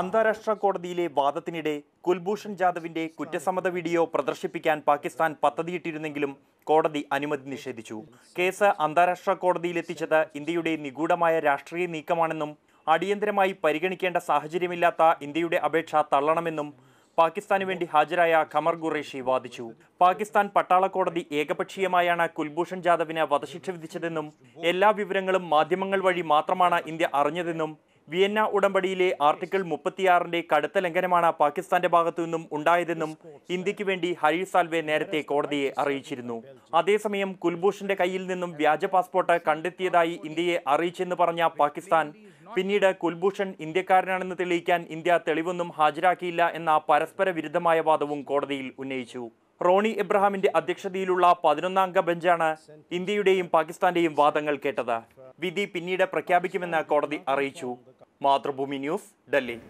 അന്താരാഷ്ട്ര കോടതിയിലെ വാദത്തിനിടെ കുൽഭൂഷൺ ജാദവിന്റെ കുറ്റസമ്മത വീഡിയോ പ്രദർശിപ്പിക്കാൻ പാകിസ്ഥാൻ പദ്ധതിയിട്ടിരുന്നെങ്കിലും കോടതി അനുമതി നിഷേധിച്ചു കേസ് അന്താരാഷ്ട്ര കോടതിയിലെത്തിച്ചത് ഇന്ത്യയുടെ നിഗൂഢമായ രാഷ്ട്രീയ നീക്കമാണെന്നും അടിയന്തരമായി പരിഗണിക്കേണ്ട സാഹചര്യമില്ലാത്ത ഇന്ത്യയുടെ അപേക്ഷ തള്ളണമെന്നും പാകിസ്ഥാനു വേണ്ടി ഹാജരായ ഖമർ ഖുറേഷി വാദിച്ചു പാകിസ്ഥാൻ പട്ടാള കോടതി ഏകപക്ഷീയമായാണ് കുൽഭൂഷൺ ജാദവിന് വധശിക്ഷ വിധിച്ചതെന്നും എല്ലാ വിവരങ്ങളും മാധ്യമങ്ങൾ വഴി മാത്രമാണ് ഇന്ത്യ അറിഞ്ഞതെന്നും വിയന്ന ഉടമ്പടിയിലെ ആർട്ടിക്കിൾ മുപ്പത്തിയാറിന്റെ കടുത്ത ലംഘനമാണ് പാകിസ്ഥാന്റെ ഭാഗത്തു നിന്നും ഉണ്ടായതെന്നും ഇന്ത്യക്ക് വേണ്ടി ഹരീഷ് സാൽവെ നേരത്തെ കോടതിയെ അറിയിച്ചിരുന്നു അതേസമയം കുൽഭൂഷന്റെ കയ്യിൽ നിന്നും വ്യാജ പാസ്പോർട്ട് കണ്ടെത്തിയതായി ഇന്ത്യയെ അറിയിച്ചെന്ന് പറഞ്ഞ പാകിസ്ഥാൻ പിന്നീട് കുൽഭൂഷൺ ഇന്ത്യക്കാരനാണെന്ന് തെളിയിക്കാൻ ഇന്ത്യ തെളിവൊന്നും ഹാജരാക്കിയില്ല എന്ന പരസ്പര വിരുദ്ധമായ വാദവും കോടതിയിൽ ഉന്നയിച്ചു റോണി എബ്രഹാമിന്റെ അധ്യക്ഷതയിലുള്ള പതിനൊന്നാംഗ ബെഞ്ചാണ് ഇന്ത്യയുടെയും പാകിസ്ഥാന്റെയും വാദങ്ങൾ കേട്ടത് വിധി പിന്നീട് പ്രഖ്യാപിക്കുമെന്ന് കോടതി അറിയിച്ചു मातृभूमि न्यूज दिल्ली